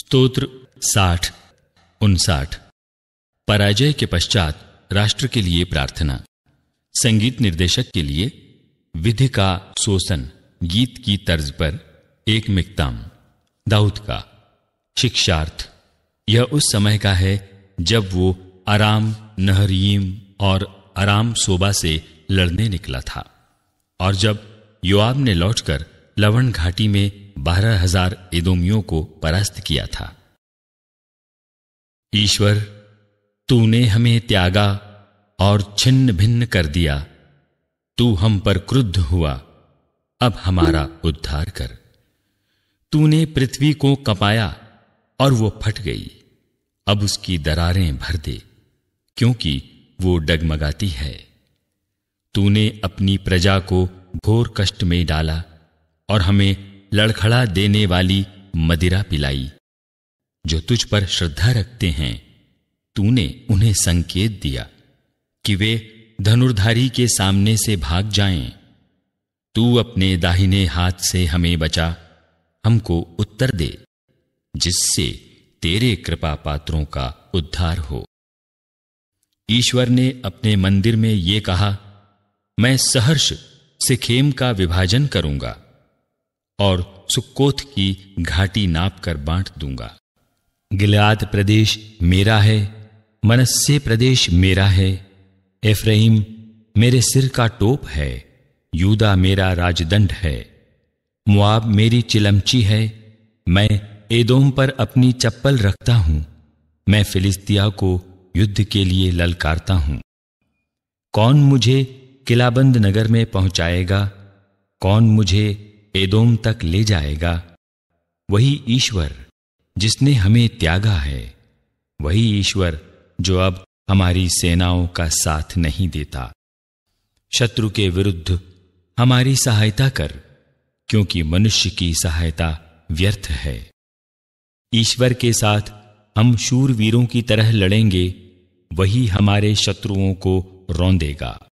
स्तोत्र साठ उनसाठ पराजय के पश्चात राष्ट्र के लिए प्रार्थना संगीत निर्देशक के लिए विधि का शोषण गीत की तर्ज पर एक मिकताम दाऊद का शिक्षार्थ यह उस समय का है जब वो आराम नहरीम और आराम सोबा से लड़ने निकला था और जब युवाब ने लौटकर लवण घाटी में बारह हजार एदोमियों को परास्त किया था ईश्वर तूने हमें त्यागा और छिन्न भिन्न कर दिया तू हम पर क्रुद्ध हुआ अब हमारा उद्धार कर तूने पृथ्वी को कपाया और वो फट गई अब उसकी दरारें भर दे क्योंकि वो डगमगाती है तूने अपनी प्रजा को घोर कष्ट में डाला और हमें लड़खड़ा देने वाली मदिरा पिलाई जो तुझ पर श्रद्धा रखते हैं तूने उन्हें संकेत दिया कि वे धनुर्धारी के सामने से भाग जाएं। तू अपने दाहिने हाथ से हमें बचा हमको उत्तर दे जिससे तेरे कृपा पात्रों का उद्धार हो ईश्वर ने अपने मंदिर में ये कहा मैं सहर्ष सिखेम का विभाजन करूंगा और सुकोथ की घाटी नाप कर बांट दूंगा गिलाद प्रदेश मेरा है मनस्से प्रदेश मेरा है एफ्रहीम मेरे सिर का टोप है यूदा मेरा राजदंड है मुआब मेरी चिलमची है मैं एदोम पर अपनी चप्पल रखता हूं मैं फिलिस्तिया को युद्ध के लिए ललकारता हूं कौन मुझे किलाबंद नगर में पहुंचाएगा कौन मुझे एदोम तक ले जाएगा वही ईश्वर जिसने हमें त्यागा है वही ईश्वर जो अब हमारी सेनाओं का साथ नहीं देता शत्रु के विरुद्ध हमारी सहायता कर क्योंकि मनुष्य की सहायता व्यर्थ है ईश्वर के साथ हम शूरवीरों की तरह लड़ेंगे वही हमारे शत्रुओं को रौंदेगा